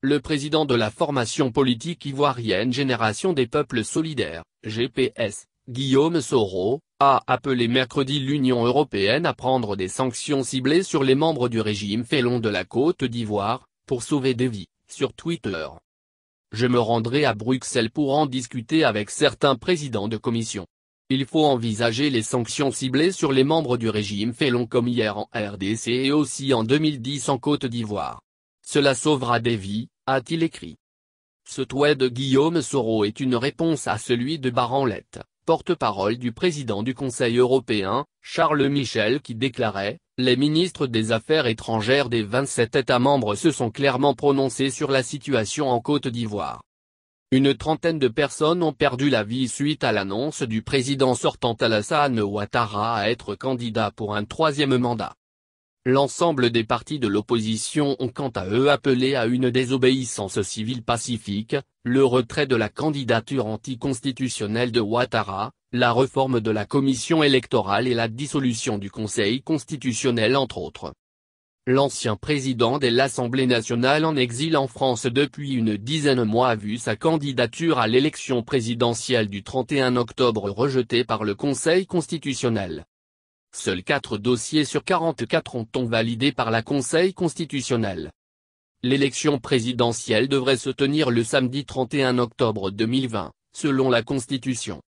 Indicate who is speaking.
Speaker 1: Le président de la formation politique ivoirienne Génération des peuples solidaires, GPS, Guillaume Soro, a appelé mercredi l'Union européenne à prendre des sanctions ciblées sur les membres du régime félon de la Côte d'Ivoire, pour sauver des vies, sur Twitter. Je me rendrai à Bruxelles pour en discuter avec certains présidents de commission. Il faut envisager les sanctions ciblées sur les membres du régime félon comme hier en RDC et aussi en 2010 en Côte d'Ivoire. Cela sauvera des vies, a-t-il écrit. Ce tweet de Guillaume Soro est une réponse à celui de Baranlette, porte-parole du président du Conseil européen, Charles Michel qui déclarait « Les ministres des Affaires étrangères des 27 États membres se sont clairement prononcés sur la situation en Côte d'Ivoire. Une trentaine de personnes ont perdu la vie suite à l'annonce du président sortant Alassane Ouattara à être candidat pour un troisième mandat. L'ensemble des partis de l'opposition ont quant à eux appelé à une désobéissance civile pacifique, le retrait de la candidature anticonstitutionnelle de Ouattara, la réforme de la commission électorale et la dissolution du Conseil constitutionnel entre autres. L'ancien président de l'Assemblée nationale en exil en France depuis une dizaine de mois a vu sa candidature à l'élection présidentielle du 31 octobre rejetée par le Conseil constitutionnel. Seuls quatre dossiers sur 44 ont on validé par la Conseil constitutionnel. L'élection présidentielle devrait se tenir le samedi 31 octobre 2020, selon la Constitution.